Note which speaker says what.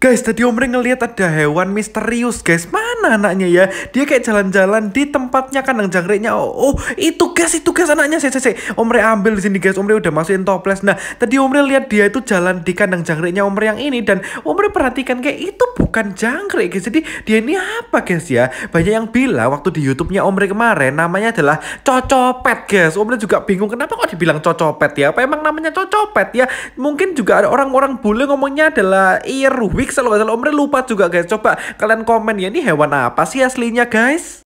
Speaker 1: Guys, tadi Om Ring ngelihat ada hewan misterius, guys. Mana anaknya ya? Dia kayak jalan-jalan di tempatnya kandang jangkriknya. Oh, oh, itu guys, itu guys anaknya. Saya, saya, Om Ring ambil di sini, guys. Om udah masukin toples. Nah, tadi Om Ring lihat dia itu jalan di kandang jangkriknya Om yang ini dan Om perhatikan kayak itu bukan jangkrik, guys. Jadi dia ini apa, guys ya? Banyak yang bilang waktu di YouTube-nya Om kemarin namanya adalah cocopet, guys. Om juga bingung kenapa kok dibilang cocopet ya? Apa emang namanya cocopet ya? Mungkin juga ada orang-orang bule ngomongnya adalah earwig pixel nggak Om Re lupa juga guys. Coba kalian komen ya ini hewan apa sih aslinya guys?